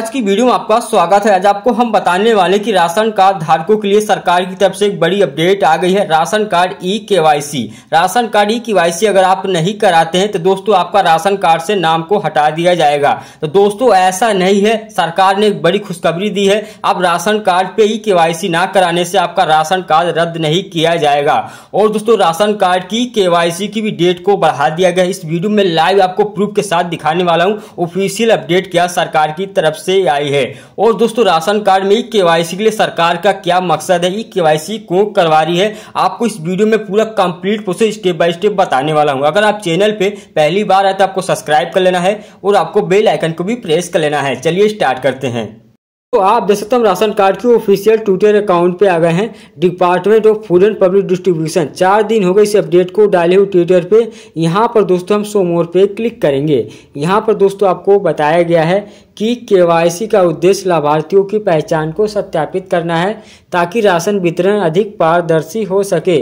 आज की वीडियो में आपका स्वागत है आज आपको हम बताने वाले कि राशन कार्ड धारकों के लिए सरकार की तरफ से एक बड़ी अपडेट आ गई है ration card E C ration card E C अगर आप नहीं कराते हैं तो दोस्तों आपका राशन कार्ड से नाम को हटा दिया जाएगा तो दोस्तों ऐसा नहीं है सरकार ने एक बड़ी खुशखबरी दी है आप राशन कार्ड पे ई के ना कराने से आपका राशन कार्ड रद्द नहीं किया जाएगा और दोस्तों राशन कार्ड की के की भी डेट को बढ़ा दिया गया इस वीडियो में लाइव आपको प्रूफ के साथ दिखाने वाला हूँ ऑफिशियल अपडेट किया सरकार की तरफ से आई है और दोस्तों राशन कार्ड में के केवाईसी के लिए सरकार का क्या मकसद है ये केवाईसी क्यों करवा रही है आपको इस वीडियो में पूरा complete process step by step बताने वाला हूँ अगर आप चैनल पे पहली बार आए तो आपको सब्सक्राइब कर लेना है और आपको बेल आइकन को भी प्रेस कर लेना है चलिए स्टार्ट करते हैं तो आप देख सकते हम राशन कार्ड के ऑफिशियल ट्विटर अकाउंट पे आ गए हैं department of food and public distribution चार दिन हो गए इस अपडेट को डाले हुए ट्विटर पे यहाँ पर दोस्तों हम सोमोर पे क्लिक करेंगे यहाँ पर दोस्तों आपको बताया गया है कि केवाईसी का उद्देश्य लाभार्थियों की पहचान को सत्यापित करना है ताकि राशन वितरण अधिक पारदर्शी हो सके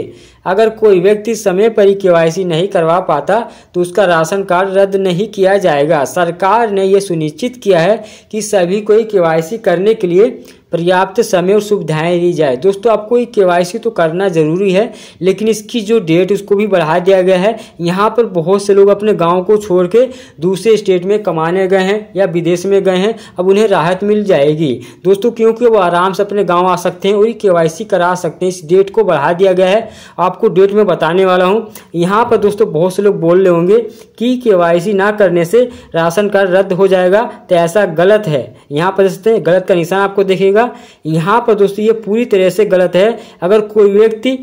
अगर कोई व्यक्ति समय पर ही केवाईसी नहीं करवा पाता तो उसका राशन कार्ड रद्द नहीं किया जाएगा सरकार ने यह सुनिश्चित किया है कि सभी को ही केवाईसी करने के लिए पर्याप्त समय और सुविधाएं दी जाए दोस्तों आपको ये के तो करना ज़रूरी है लेकिन इसकी जो डेट उसको भी बढ़ा दिया गया है यहाँ पर बहुत से लोग अपने गाँव को छोड़ के दूसरे स्टेट में कमाने गए हैं या विदेश में गए हैं अब उन्हें राहत मिल जाएगी दोस्तों क्योंकि वो आराम से अपने गाँव आ सकते हैं और ये के करा सकते हैं इस डेट को बढ़ा दिया गया है आपको डेट में बताने वाला हूँ यहाँ पर दोस्तों बहुत से लोग बोल रहे होंगे कि के ना करने से राशन कार्ड रद्द हो जाएगा तो ऐसा गलत है यहाँ पर गलत का निशान आपको देखेगा जाएगा यहाँ पर दोस्तों ये पूरी तरह से गलत है अगर कोई व्यक्ति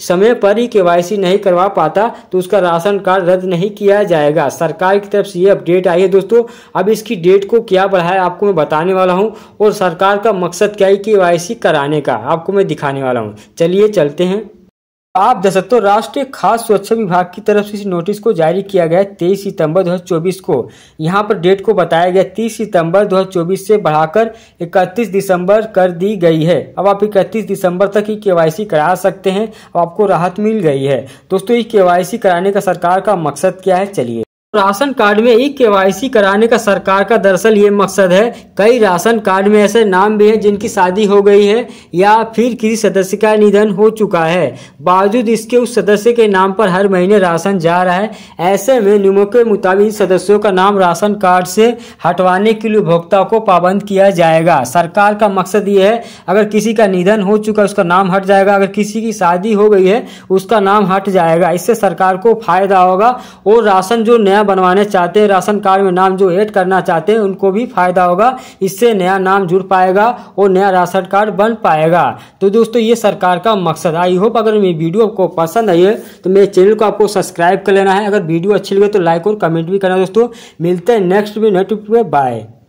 समय पर ही के नहीं करवा पाता तो उसका राशन कार्ड रद्द नहीं किया जाएगा सरकार की तरफ से ये अपडेट आई है दोस्तों अब इसकी डेट को क्या बढ़ाया आपको मैं बताने वाला हूँ और सरकार का मकसद क्या है के कराने का आपको मैं दिखाने वाला हूँ चलिए चलते हैं आप देख सकते हो तो राष्ट्रीय खाद्य सुरक्षा विभाग की तरफ से इस नोटिस को जारी किया गया तेईस सितंबर 2024 को यहां पर डेट को बताया गया 30 सितंबर 2024 से बढ़ाकर 31 दिसंबर कर दी गई है अब आप 31 दिसंबर तक ही केवाईसी करा सकते हैं अब आपको राहत मिल गई है दोस्तों ये केवाईसी कराने का सरकार का मकसद क्या है चलिए राशन कार्ड में ई केवाईसी कराने का सरकार का दरअसल ये मकसद है कई राशन कार्ड में ऐसे नाम भी हैं जिनकी शादी हो गई है या फिर किसी सदस्य का निधन हो चुका है बावजूद इसके उस सदस्य के नाम पर हर महीने राशन जा रहा है ऐसे में नियमों के मुताबिक सदस्यों का नाम राशन कार्ड से हटवाने के लिए उपभोक्ता को पाबंद किया जाएगा सरकार का मकसद ये है अगर किसी का निधन हो चुका है उसका नाम हट जाएगा अगर किसी की शादी हो गई है उसका नाम हट जाएगा इससे सरकार को फायदा होगा और राशन जो नया नया बनवाने चाहते हैं राशन कार्ड में नाम जो ऐड करना चाहते हैं उनको भी फायदा होगा इससे नया नाम जुड़ पाएगा और नया राशन कार्ड बन पाएगा तो दोस्तों ये सरकार का मकसद आई होप अगर मेरी वीडियो आपको पसंद आई है तो मेरे चैनल को आपको सब्सक्राइब कर लेना है अगर वीडियो अच्छी लगे तो लाइक और कमेंट भी करना दोस्तों मिलते हैं नेक्स्ट वीडियो नेक्स्ट बाय